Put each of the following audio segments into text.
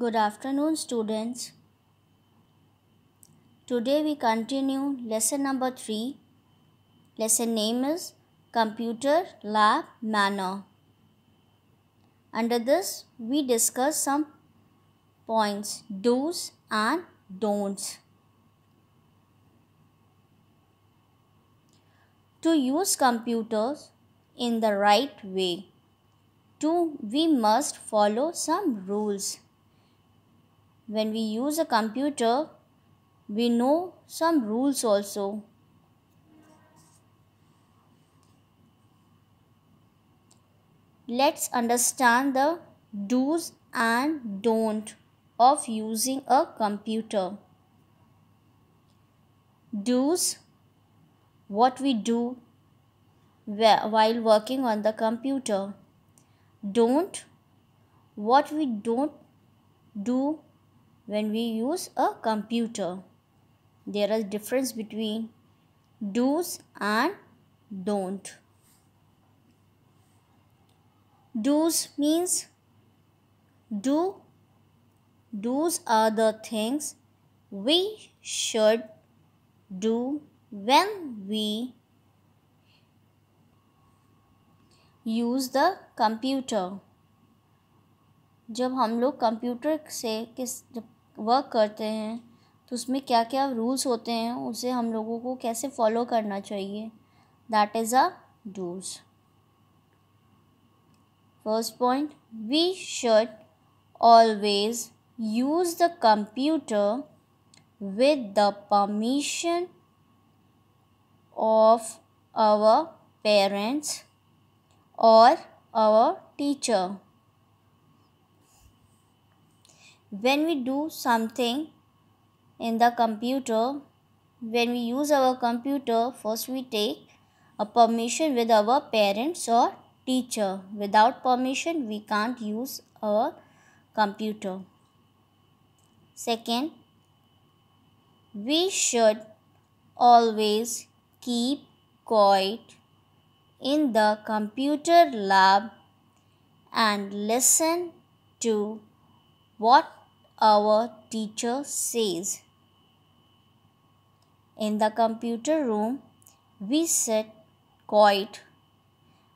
Good afternoon students. Today we continue lesson number 3. Lesson name is Computer Lab Manner. Under this we discuss some points do's and don'ts. To use computers in the right way, two, we must follow some rules when we use a computer, we know some rules also. Let's understand the do's and don't of using a computer. Do's what we do while working on the computer. Don't what we don't do when we use a computer. There is difference between do's and don't. Do's means do. Do's are the things we should do when we use the computer. जब हम लोग computer से किस जब work करते हैं तो उसमें क्या क्या रूल्स होते हैं उसे हम लोगों को कैसे फॉलो करना चाहिए that is a do's first point we should always use the computer with the permission of our parents और our teacher when we do something in the computer when we use our computer first we take a permission with our parents or teacher without permission we can't use our computer second we should always keep quiet in the computer lab and listen to what our teacher says. In the computer room, we sit quiet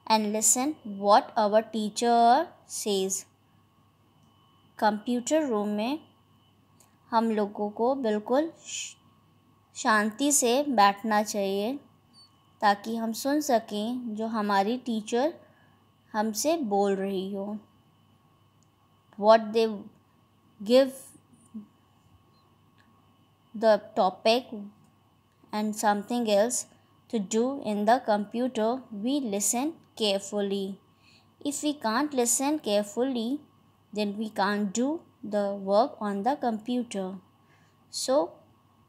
and listen what our teacher says. Computer room में हम लोगों को बिल्कुल शांति से बैठना चाहिए ताकि हम सुन सकें जो हमारी टीचर हमसे बोल रही हो what they give the topic and something else to do in the computer, we listen carefully. If we can't listen carefully, then we can't do the work on the computer. So,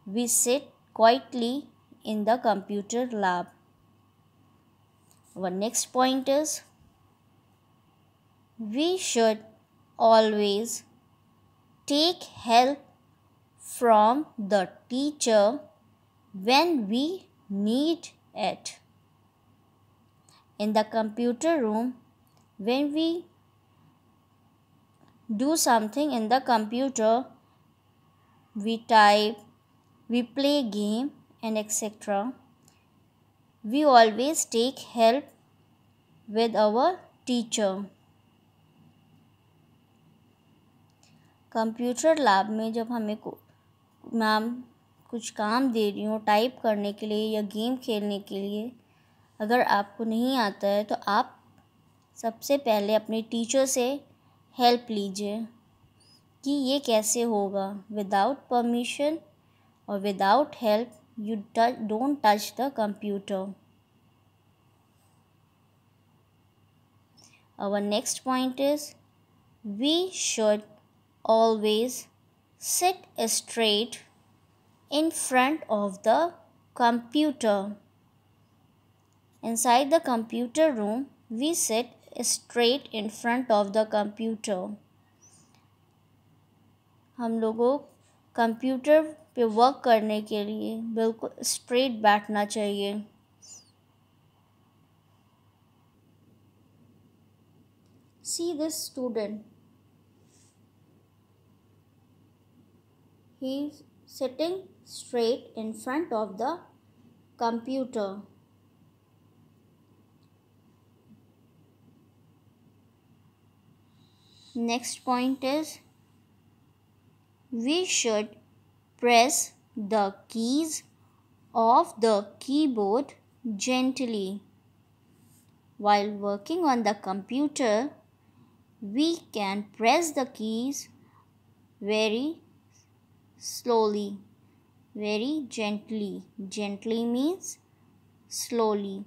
we sit quietly in the computer lab. Our next point is we should always take help from the teacher when we need it. In the computer room, when we do something in the computer, we type, we play game and etc. We always take help with our teacher. Computer lab में जब हमें को ma'am कुछ काम दे रही हूँ type करने के लिए या गेम खेलने के लिए अगर आपको नहीं आता है तो आप सबसे पहले अपने टीचर से हेल्प लीजिए कि ये कैसे होगा विदाउट परमिशन और without help you don't touch the computer और next point is we should Always sit straight in front of the computer. Inside the computer room, we sit straight in front of the computer. हम लोगों computer पे work करने के लिए बिल्कुल straight बैठना चाहिए see this student He's sitting straight in front of the computer. Next point is we should press the keys of the keyboard gently. While working on the computer, we can press the keys very slowly very gently gently means slowly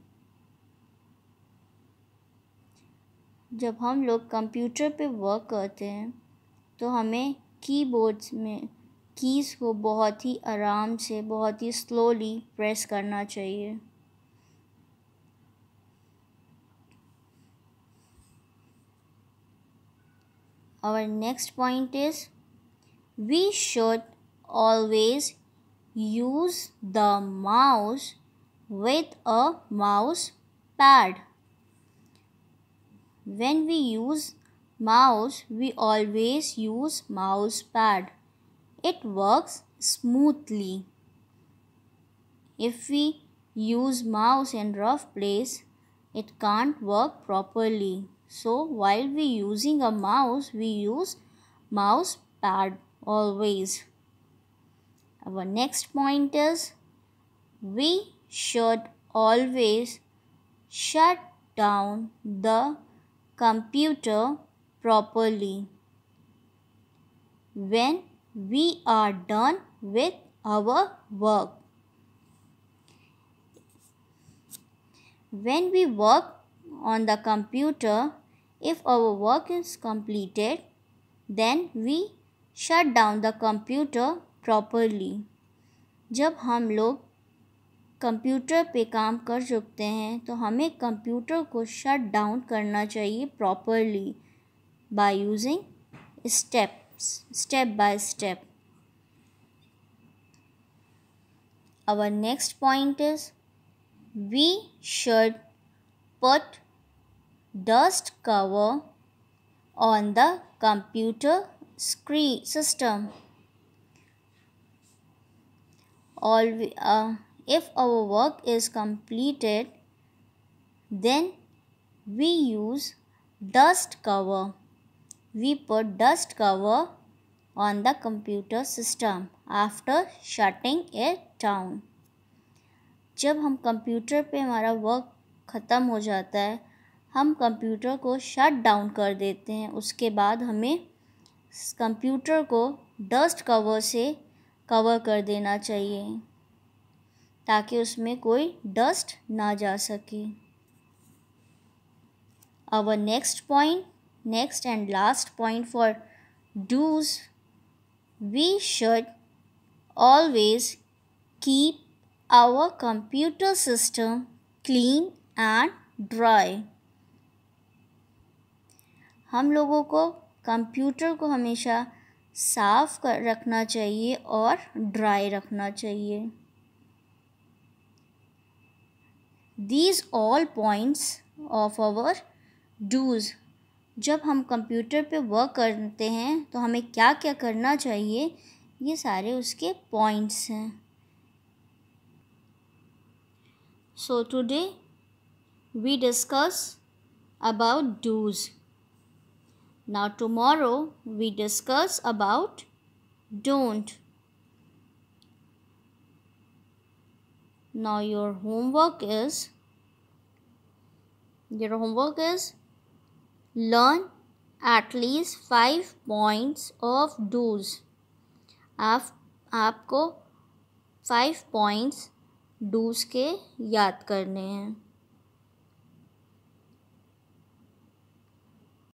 जब हम लोग computer पे work करते हैं तो हमें keyboards में keys को बहुत ही आराम से बहुत ही स्लोली प्रेस करना चाहिए और next point is we should always use the mouse with a mouse pad. When we use mouse, we always use mouse pad. It works smoothly. If we use mouse in rough place, it can't work properly. So while we using a mouse, we use mouse pad always. Our next point is we should always shut down the computer properly. When we are done with our work. When we work on the computer, if our work is completed, then we shut down the computer properly जब हम लोग computer पे काम कर चुकते हैं तो हमें कंप्यूटर को शट डाउन करना चाहिए properly by using steps step by step our next point is we should put dust cover on the computer screen system all we, uh, if our work is completed then we use dust cover we put dust cover on the computer system after shutting it down जब हम computer पे हमारा work ख़त्म हो जाता है हम computer को शट डाउन कर देते हैं उसके बाद हमें कंप्यूटर को डस्ट कवर से कवर कर देना चाहिए ताकि उसमें कोई डस्ट ना जा सके our next point next and last point for do's we should always keep our computer system clean and dry हम लोगों को कंप्यूटर को हमेशा साफ़ कर रखना चाहिए और ड्राई रखना चाहिए these all points of our do's जब हम कंप्यूटर पे वर्क करते हैं तो हमें क्या क्या करना चाहिए ये सारे उसके पॉइंट्स हैं so today we discuss about do's Now tomorrow we discuss about don't. Now your homework is your homework is learn at least five points of do's आप आपको फाइव पॉइंट्स डूज के याद करने हैं